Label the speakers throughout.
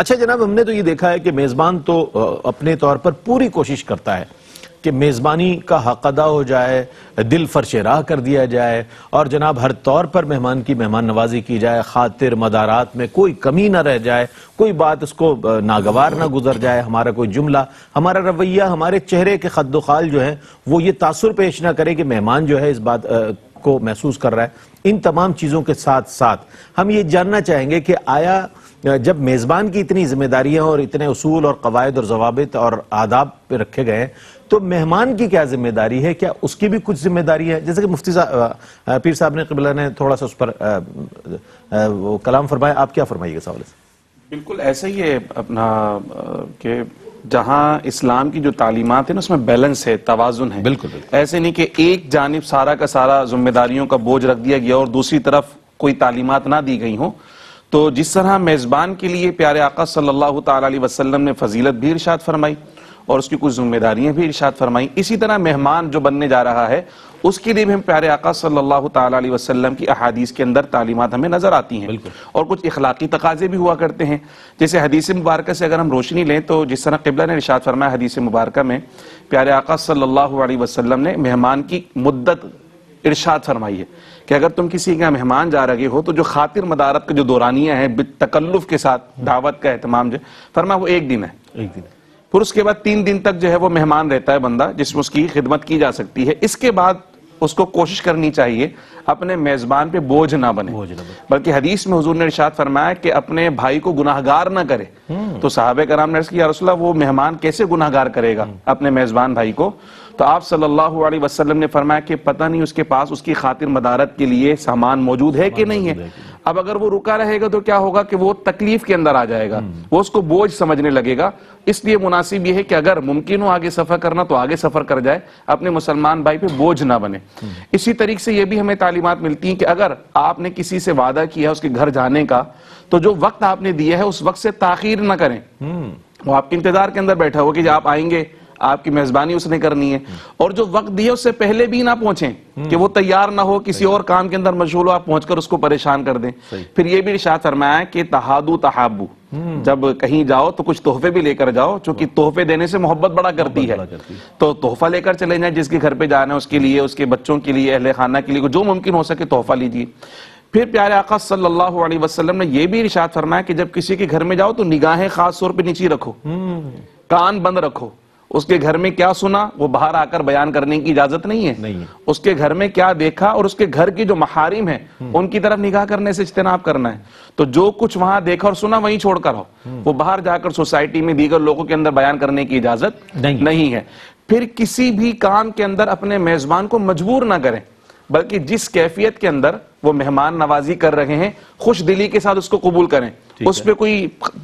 Speaker 1: अच्छा जनाब हमने तो ये देखा है कि मेज़बान तो अपने तौर पर पूरी कोशिश करता है कि मेज़बानी का हक अदा हो जाए दिल फर्श राह कर दिया जाए और जनाब हर तौर पर मेहमान की मेहमान नवाजी की जाए खातिर मदारात में कोई कमी ना रह जाए कोई बात उसको नागवार ना गुजर जाए हमारा कोई जुमला हमारा रवैया हमारे चेहरे के खद खाल जो है वो ये तासुर पेश ना करे कि मेहमान जो है इस बात को महसूस कर रहा है इन तमाम चीज़ों के साथ साथ हम ये जानना चाहेंगे कि आया जब मेज़बान की इतनी जिम्मेदारियां और इतने असूल और कवायद और जवाबित और आदाब पे रखे गए हैं तो मेहमान की क्या जिम्मेदारी है क्या उसकी भी कुछ जिम्मेदारी है जैसे कि मुफ्ती साहब पीर साहब ने कबिला ने थोड़ा सा उस पर आ, आ, वो कलाम फरमाया आप क्या फरमाइएगा सवाल से
Speaker 2: बिल्कुल ऐसा ही है अपना के जहाँ इस्लाम की जो तालीमत है ना उसमें बैलेंस है तोज़ुन है बिल्कुल, बिल्कुल ऐसे नहीं कि एक जानब सारा का सारा जिम्मेदारियों का बोझ रख दिया गया और दूसरी तरफ कोई तालीमत ना दी गई हों तो जिस तरह मेज़बान के लिए प्यारे आका सल्लल्लाहु अलैहि वसल्लम ने फजीलत भी इरशाद फरमाई और उसकी कुछ जिम्मेदारियां भी इरशाद फरमाई इसी तरह मेहमान जो बनने जा रहा है उसके लिए भी हम प्यारे आका सल्लल्लाहु अलैहि वसल्लम की अहादीस के अंदर तालीमत हमें नज़र आती हैं और कुछ अखलाकी तकाजे भी हुआ करते हैं जैसे हदीस मुबारक से अगर हम रोशनी लें तो जिस तरह किबला ने इरशाद फरमाया हदीस मुबारक में प्यारे आका सल्लल्लाहु अलैहि वसल्लम ने मेहमान की मुद्दत इर्शाद फरमाई है कि अगर तुम किसी का मेहमान जा रहे हो तो जो खातिर मदारत का जो दौरानिया है तकल्लुफ के साथ दावत का अहतमाम जो फरमा वो एक दिन है एक दिन फिर उसके बाद तीन दिन तक जो है वो मेहमान रहता है बंदा जिसमें उसकी खिदमत की जा सकती है इसके बाद उसको कोशिश करनी चाहिए अपने मेजबान पे बोझ ना बने बल्कि हदीस में हुजूर ने इरशाद फरमाया कि अपने भाई को गुनाहगार ना करे हम्म। तो साहब कराम ने अर्ज रसुल्ला वो मेहमान कैसे गुनाहगार करेगा हम्म। अपने मेजबान भाई को तो आप सल्लल्लाहु अलैहि वसल्लम ने फरमाया कि पता नहीं उसके पास उसकी खातिर मदारत के लिए सामान मौजूद है कि नहीं है अब अगर वो रुका रहेगा तो क्या होगा कि वो तकलीफ के अंदर आ जाएगा हम्म। वो उसको बोझ समझने लगेगा इसलिए मुनासिब यह है कि अगर मुमकिन हो आगे सफर करना तो आगे सफर कर जाए अपने मुसलमान भाई पे बोझ ना बने हम्म। इसी तरीके से यह भी हमें तालीमत मिलती है कि अगर आपने किसी से वादा किया उसके घर जाने का तो जो वक्त आपने दिया है उस वक्त से ताखिर ना करें हम्म। वो आपके इंतजार के अंदर बैठा हो कि आप आएंगे आपकी मेजबानी उसने करनी है और जो वक्त दिए उससे पहले भी ना पहुंचे कि वो तैयार ना हो किसी और काम के अंदर मशहूल हो आप पहुंचकर उसको परेशान कर दें फिर ये भी इशात फरमाया कि तहादू तहाबू हम्म। जब कहीं जाओ तो कुछ तोहफे भी लेकर जाओ क्योंकि तोहफे देने से मोहब्बत बड़ा करती है तो तोहफा लेकर चले जाए जिसके घर पे जाना है उसके लिए उसके बच्चों के लिए अहले खाना के लिए जो मुमकिन हो सके तोहफा लीजिए फिर प्यारे आका सल्लल्लाहु अलैहि वसल्लम ने यह भी इरशाद फरमाया कि जब किसी के घर में जाओ तो निगाहें खास तौर पर नीचे रखो हम्म। कान बंद रखो उसके घर में क्या सुना वो बाहर आकर बयान करने की इजाजत नहीं है नहीं है। उसके घर में क्या देखा और उसके घर की जो महारिम है हम्म। उनकी तरफ निगाह करने से इज्तनाब करना है तो जो कुछ वहां देखा और सुना वहीं छोड़कर हो हम्म। वो बाहर जाकर सोसाइटी में दीगर लोगों के अंदर बयान करने की इजाजत नहीं, नहीं है फिर किसी भी काम के अंदर अपने मेजबान को मजबूर ना करें बल्कि जिस कैफियत के अंदर वो मेहमान नवाजी कर रहे हैं खुश दिली के साथ उसको कबूल करें उस पर कोई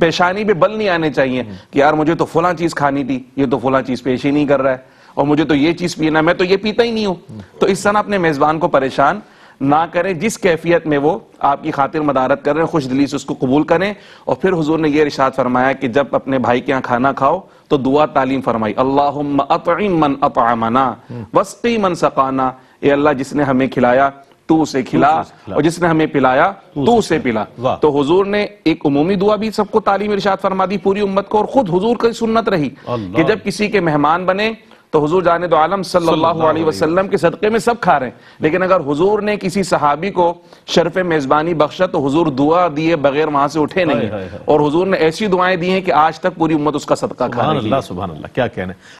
Speaker 2: पेशानी पे बल नहीं आने चाहिए हम्म। कि यार मुझे तो फला चीज खानी थी ये तो फला चीज पेश ही नहीं कर रहा है और मुझे तो ये चीज पीना मैं तो ये पीता ही नहीं हूं हम्म। तो इस तरह अपने मेजबान को परेशान ना करें जिस कैफियत में वो आपकी खातिर मदारत कर रहे हैं खुश दिली से उसको कबूल करें और फिर हुजूर ने यह इरशाद फरमाया कि जब अपने भाई के यहाँ खाना खाओ तो दुआ तालीम फरमाई अल्लाह मन अतमना वस्ती मन सकाना ए अल्लाह जिसने हमें खिलाया तू उसे खिला और जिसने हमें पिलाया तू उसे पिला तो हुजूर ने एक उमूमी दुआ भी सबको तालीम इरशाद फरमा दी पूरी उम्मत को और खुद हुजूर की सुन्नत रही कि जब किसी के मेहमान बने तो हुजूर जाने दो आलम सल्लल्लाहु अलैहि वसल्लम के सदक़े में सब खा रहे हैं लेकिन अगर हुजूर ने किसी सहाबी को शरफ मेज़बानी बख्शा तो हुजूर दुआ दिए बगैर वहां से उठे नहीं है और हुजूर ने ऐसी दुआएं दी हैं कि आज तक पूरी उम्मत उसका सदका खा रही है सुबह अल्लाह क्या कहना